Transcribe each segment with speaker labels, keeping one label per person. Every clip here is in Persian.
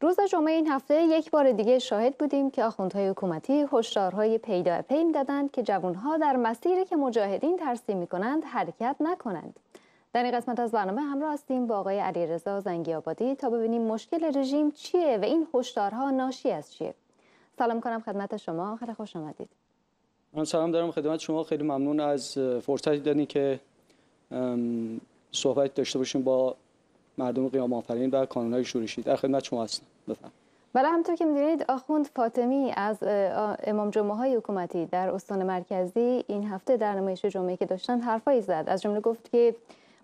Speaker 1: روز جمعه این هفته یک بار دیگه شاهد بودیم که آخوندهای حکومتی هشدارهای پیدا پی دادند که جوانها در مسیری که مجاهدین ترسیم می کنند حرکت نکنند. در این قسمت از برنامه همراه هستیم با آقای علیرضا آبادی تا ببینیم مشکل رژیم چیه و این هشدارها ناشی از چیه. سلام کنم خدمت شما، خیلی خوش آمدید.
Speaker 2: من سلام دارم خدمت شما، خیلی ممنون از فرصتی دادین که صحبت داشته باشیم با مردم قیام آفرین و کانونهای شورشی در خدمت شما هستم
Speaker 1: بله همطور که میدونید آخوند فاطمی از امام جمعه های حکومتی در استان مرکزی این هفته در نمایش جمعه که داشتن حرفایی زد از جمله گفت که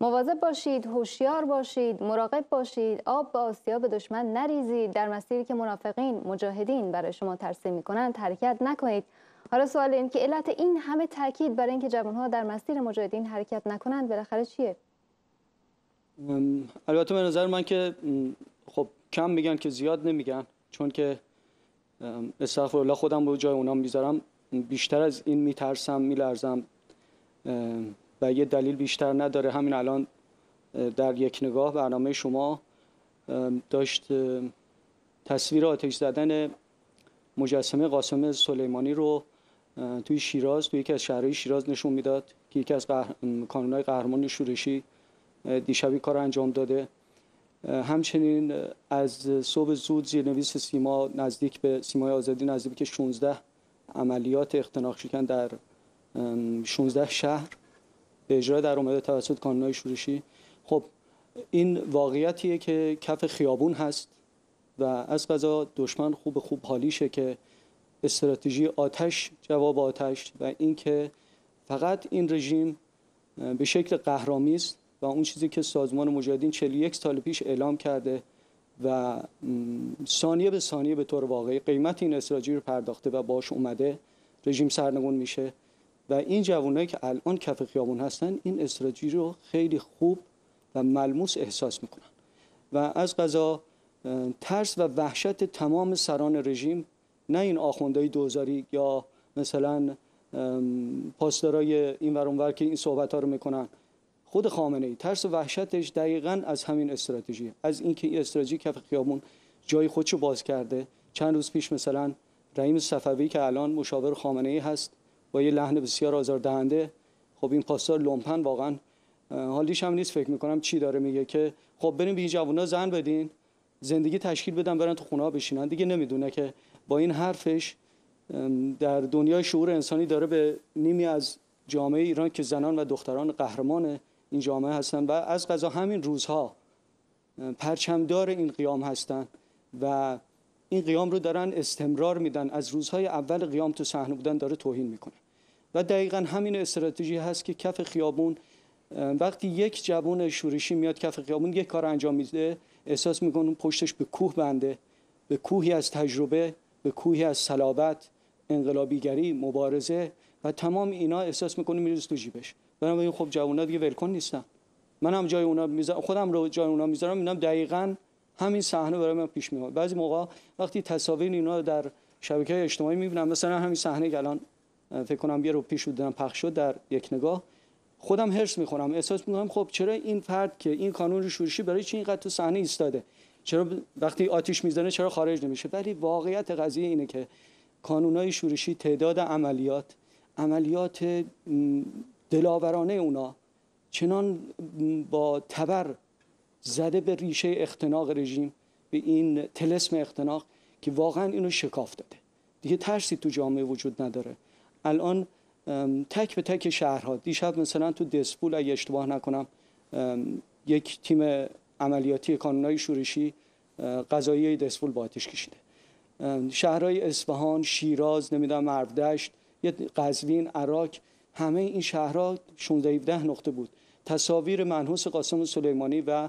Speaker 1: مواظب باشید هوشیار باشید مراقب باشید آب با به دشمن نریزید در مسیری که منافقین مجاهدین برای شما ترسیم میکنند حرکت نکنید حالا سوال این که علت این همه تاکید برای اینکه جوانها در مسیر مجاهدین حرکت نکنند بالاخره چیه
Speaker 2: البته به نظر من که خب کم میگن که زیاد نمیگن چون که استغفر الله خودم رو جای اونا میذارم بیشتر از این میترسم میلرزم و یه دلیل بیشتر نداره همین الان در یک نگاه برنامه شما داشت تصویر آتش زدن مجسمه قاسم سلیمانی رو توی شیراز توی یکی از شهرهای شیراز نشون میداد که یکی از قهر... قهرمان شورشی دیشبی کار انجام داده همچنین از صبح زود زیرنویس سیما نزدیک به سیمای آزادی نزدیک به 16 عملیات اختناق شکن در 16 شهر به اجرا در اومده توسط کانونهای شورشی خب این واقعیتیه که کف خیابون هست و از قضا دشمن خوب خوب حالیشه که استراتژی آتش جواب آتش و اینکه فقط این رژیم به شکل است و اون چیزی که سازمان مجاهدین 41 سال پیش اعلام کرده و ثانیه به ثانیه به طور واقعی قیمت این استراتژی رو پرداخته و باش اومده رژیم سرنگون میشه و این جوانایی که الان کف خیابون هستن این استراتژی رو خیلی خوب و ملموس احساس میکنن و از قضا ترس و وحشت تمام سران رژیم نه این آخوندهای دوزاری یا مثلا پاسدارای این ورانور که این صحبت ها رو میکنن خود خامنه ای ترس و وحشتش دقیقا از همین استراتژی از اینکه این استراتژی کف خیابون جای خودشو باز کرده چند روز پیش مثلا رحیم صفوی که الان مشاور خامنه ای هست با یه لحن بسیار آزاردهنده خب این پاسدار لومپن واقعا حالیش هم نیست فکر میکنم چی داره میگه که خب بریم به این جوونا زن بدین زندگی تشکیل بدن برن تو خونه بشینن دیگه نمیدونه که با این حرفش در دنیای شعور انسانی داره به نیمی از جامعه ایران که زنان و دختران قهرمان این جامعه هستند و از قضا همین روزها پرچمدار این قیام هستند و این قیام رو دارن استمرار میدن از روزهای اول قیام تو صحنه بودن داره توهین میکنه و دقیقا همین استراتژی هست که کف خیابون وقتی یک جوان شورشی میاد کف خیابون یک کار انجام میده احساس میکنه پشتش به کوه بنده به کوهی از تجربه به کوهی از صلابت انقلابیگری مبارزه و تمام اینا احساس میکنه میرز تو جیبش بنابراین خب جوونا دیگه ولکن نیستن من جای اونا میذارم خودم رو جای اونا میذارم میبینم دقیقا همین صحنه برای من پیش میاد بعضی موقع وقتی تصاویر اینا در شبکه اجتماعی میبینم مثلا همین صحنه که الان فکر کنم یه رو پیش بودم پخش شد در یک نگاه خودم هرس میخورم احساس میکنم خب چرا این فرد که این کانون شورشی برای چی اینقدر تو صحنه ایستاده چرا وقتی آتیش میزنه چرا خارج نمیشه ولی واقعیت قضیه اینه که کانونای شورشی تعداد عملیات عملیات دلاورانه اونا چنان با تبر زده به ریشه اختناق رژیم به این تلسم اختناق که واقعا اینو شکاف داده دیگه ترسی تو جامعه وجود نداره الان تک به تک شهرها دیشب مثلا تو دسپول اگه اشتباه نکنم یک تیم عملیاتی کانونای شورشی قضایی دسپول با آتش کشیده شهرهای اصفهان شیراز نمیدونم اردشت یه قزوین عراق همه این شهرها 16 17 نقطه بود تصاویر منحوس قاسم سلیمانی و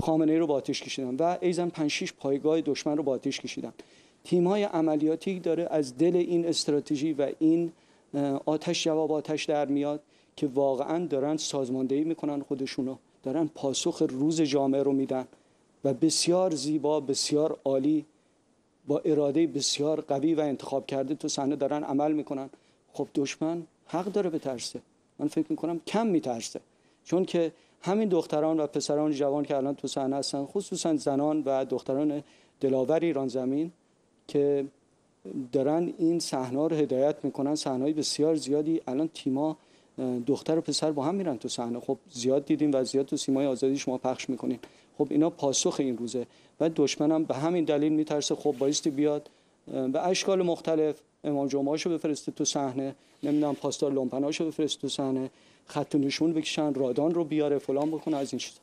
Speaker 2: خامنه ای رو با آتش کشیدن و ایزن 5 6 پایگاه دشمن رو با آتش کشیدن تیم های عملیاتی داره از دل این استراتژی و این آتش جواب آتش در میاد که واقعا دارن سازماندهی میکنن خودشونو دارن پاسخ روز جامعه رو میدن و بسیار زیبا بسیار عالی با اراده بسیار قوی و انتخاب کرده تو صحنه دارن عمل میکنن خب دشمن حق داره به ترسه. من فکر میکنم کم میترسه چون که همین دختران و پسران جوان که الان تو صحنه هستن خصوصا زنان و دختران دلاور ایران زمین که دارن این صحنه رو هدایت میکنن صحنه بسیار زیادی الان تیما دختر و پسر با هم میرن تو صحنه خب زیاد دیدیم و زیاد تو سیمای آزادی شما پخش میکنین خب اینا پاسخ این روزه و دشمنم به همین دلیل میترسه خب بایستی بیاد به اشکال مختلف امام جمعه رو بفرسته تو صحنه نمیدونم پاسدار لومپناشو بفرسته تو صحنه خط نشون بکشن رادان رو بیاره فلان بکنه از این چیزا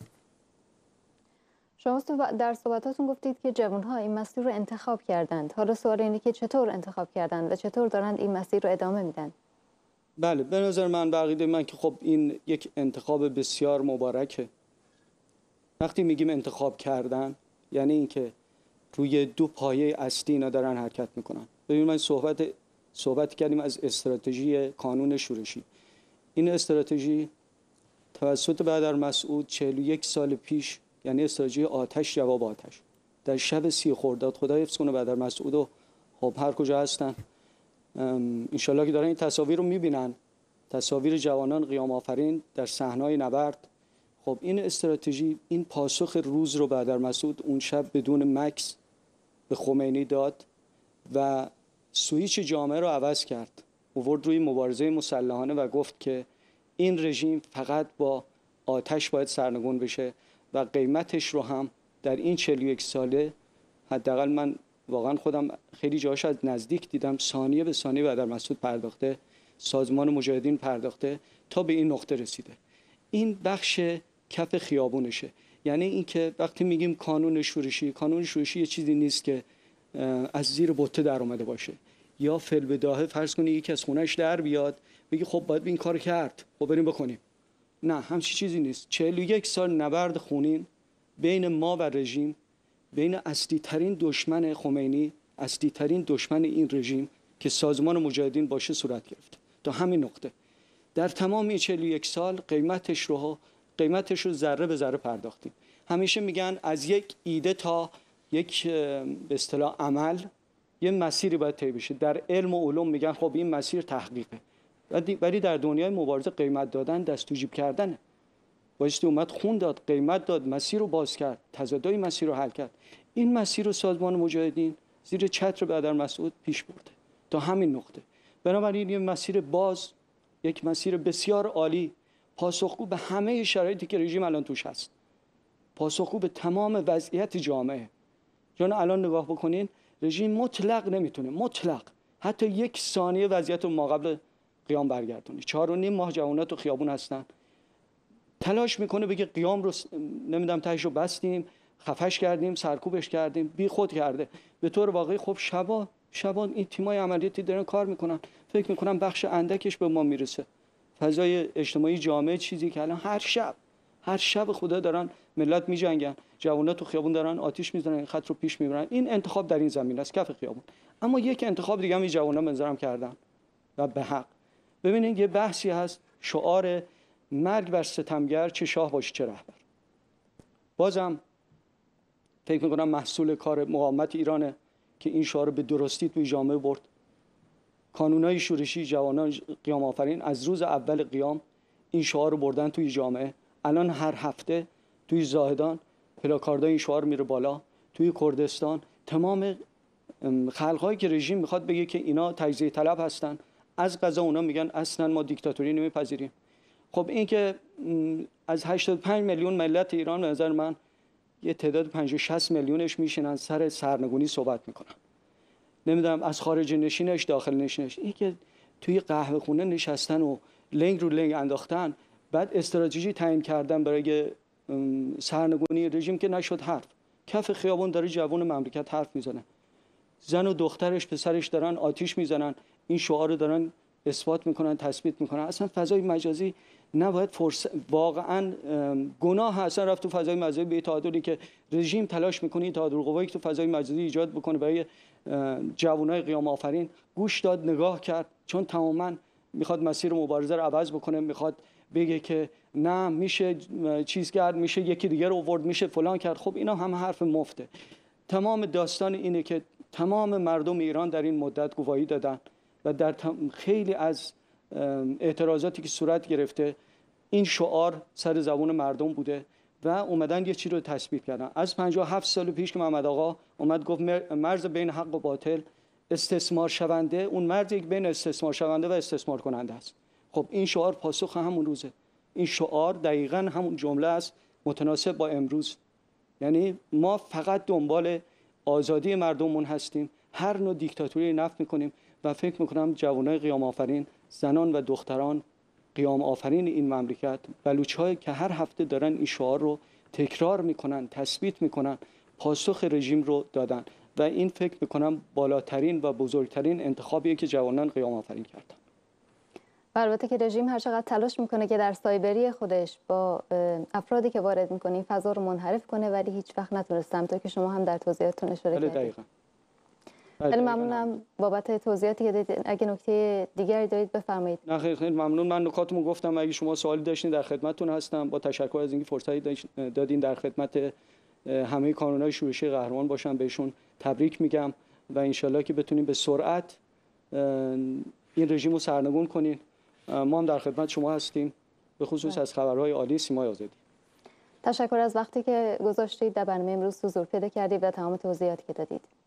Speaker 1: شما در صحبتاتون گفتید که جوانها این مسیر رو انتخاب کردند حالا سوال اینه که چطور انتخاب کردند و چطور دارند این مسیر رو ادامه میدن
Speaker 2: بله به نظر من بقیده من که خب این یک انتخاب بسیار مبارکه وقتی میگیم انتخاب کردن یعنی اینکه روی دو پایه اصلی اینا دارن حرکت میکنن ببین من صحبت صحبت کردیم از استراتژی کانون شورشی این استراتژی توسط بدر مسعود 41 سال پیش یعنی استراتژی آتش جواب آتش در شب سی خورداد خدا حفظ کنه بدر مسعود و خب هر کجا هستن انشالله که دارن این تصاویر رو میبینن تصاویر جوانان قیام آفرین در صحنای نبرد خب این استراتژی این پاسخ روز رو بدر مسعود اون شب بدون مکس به خمینی داد و سویچ جامعه رو عوض کرد اوورد روی مبارزه مسلحانه و گفت که این رژیم فقط با آتش باید سرنگون بشه و قیمتش رو هم در این 41 ساله حداقل من واقعا خودم خیلی جاش از نزدیک دیدم ثانیه به ثانیه و در مسعود پرداخته سازمان مجاهدین پرداخته تا به این نقطه رسیده این بخش کف خیابونشه یعنی اینکه وقتی میگیم کانون شورشی کانون شورشی یه چیزی نیست که از زیر بوته در اومده باشه یا فل بداه فرض کنید یکی از خونش در بیاد بگی خب باید این کار کرد خب بریم بکنیم نه همچی چیزی نیست 41 سال نبرد خونین بین ما و رژیم بین اصلی ترین دشمن خمینی اصلی ترین دشمن این رژیم که سازمان مجاهدین باشه صورت گرفت تا همین نقطه در تمام 41 سال قیمتش رو قیمتش رو ذره به ذره پرداختیم همیشه میگن از یک ایده تا یک به اصطلاح عمل یه مسیری باید طی بشه در علم و علوم میگن خب این مسیر تحقیقه ولی در دنیای مبارزه قیمت دادن دستوجیب کردن، بایستی اومد خون داد قیمت داد مسیر رو باز کرد تضادای مسیر رو حل کرد این مسیر رو سازمان مجاهدین زیر چتر بدر مسعود پیش برده تا همین نقطه بنابراین یه مسیر باز یک مسیر بسیار عالی پاسخگو به همه شرایطی که رژیم الان توش هست پاسخگو به تمام وضعیت جامعه چون الان نگاه بکنین رژیم مطلق نمیتونه مطلق حتی یک ثانیه وضعیت ما قبل قیام برگردونه چهار و نیم ماه جوانات و خیابون هستن تلاش میکنه بگه قیام رو نمیدونم تهش رو بستیم خفش کردیم سرکوبش کردیم بی خود کرده به طور واقعی خب شبا شبا این تیمای عملیاتی دارن کار میکنن فکر میکنم بخش اندکش به ما میرسه فضای اجتماعی جامعه چیزی که الان هر شب هر شب خدا دارن ملت میجنگن جوانا تو خیابون دارن آتیش میزنن خط رو پیش میبرن این انتخاب در این زمین است کف خیابون اما یک انتخاب دیگه هم جوانا منظرم کردن و به حق ببینید یه بحثی هست شعار مرگ بر ستمگر چه شاه باش چه رهبر بازم فکر میکنم محصول کار مقاومت ایرانه که این شعار به درستی توی جامعه برد های شورشی جوانان قیام آفرین از روز اول قیام این شعار رو بردن توی جامعه الان هر هفته توی زاهدان پلاکاردای این شعار میره بالا توی کردستان تمام خلقهایی که رژیم میخواد بگه که اینا تجزیه طلب هستن از قضا اونا میگن اصلا ما دیکتاتوری نمیپذیریم خب این که از 85 میلیون ملت ایران به نظر من یه تعداد 50 60 میلیونش میشینن سر سرنگونی صحبت میکنن نمیدونم از خارج نشینش داخل نشینش این که توی قهوه خونه نشستن و لنگ رو لنگ انداختن بعد استراتژی تعیین کردن برای سرنگونی رژیم که نشد حرف کف خیابون داره جوان مملکت حرف میزنه زن و دخترش پسرش دارن آتیش میزنن این شعار رو دارن اثبات میکنن تثبیت میکنن اصلا فضای مجازی نباید فرص... واقعا گناه اصلا رفت تو فضای مجازی به تعادلی که رژیم تلاش میکنه تعادل قوایی که تو فضای مجازی ایجاد بکنه برای جوانای قیام آفرین گوش داد نگاه کرد چون تماما میخواد مسیر مبارزه رو عوض بکنه میخواد بگه که نه میشه چیز کرد میشه یکی دیگر رو آورد میشه فلان کرد خب اینا هم حرف مفته تمام داستان اینه که تمام مردم ایران در این مدت گواهی دادن و در خیلی از اعتراضاتی که صورت گرفته این شعار سر زبان مردم بوده و اومدن یه چیزی رو تثبیت کردن از 57 سال پیش که محمد آقا اومد گفت مرز بین حق و باطل استثمار شونده اون مرز یک بین استثمار شونده و استثمار کننده است خب این شعار پاسخ همون روزه این شعار دقیقا همون جمله است متناسب با امروز یعنی ما فقط دنبال آزادی مردمون هستیم هر نوع دیکتاتوری نفت میکنیم و فکر میکنم جوانای قیام آفرین زنان و دختران قیام آفرین این مملکت بلوچهایی که هر هفته دارن این شعار رو تکرار میکنن تثبیت میکنن پاسخ رژیم رو دادن و این فکر میکنم بالاترین و بزرگترین انتخابیه که جوانان قیام آفرین کردن
Speaker 1: و البته که رژیم هر چقدر تلاش میکنه که در سایبری خودش با افرادی که وارد میکنه این فضا رو منحرف کنه ولی هیچ وقت نتونسته تا که شما هم در توضیحاتتون اشاره بله، کردید خیلی آره، ممنونم بابت توضیحاتی که دادید اگه نکته دیگری دارید بفرمایید
Speaker 2: نه خیلی ممنون من نکاتمو گفتم اگه شما سوالی داشتین در خدمتتون هستم با تشکر از اینکه فرصتی دادین در خدمت همه کانونای شورشی قهرمان باشم بهشون تبریک میگم و انشالله که بتونیم به سرعت این رژیم رو سرنگون کنیم. ما هم در خدمت شما هستیم به خصوص از خبرهای عالی سیمای آزادی
Speaker 1: تشکر از وقتی که گذاشتید در برنامه امروز حضور پیدا کردید و تمام توضیحاتی که دادید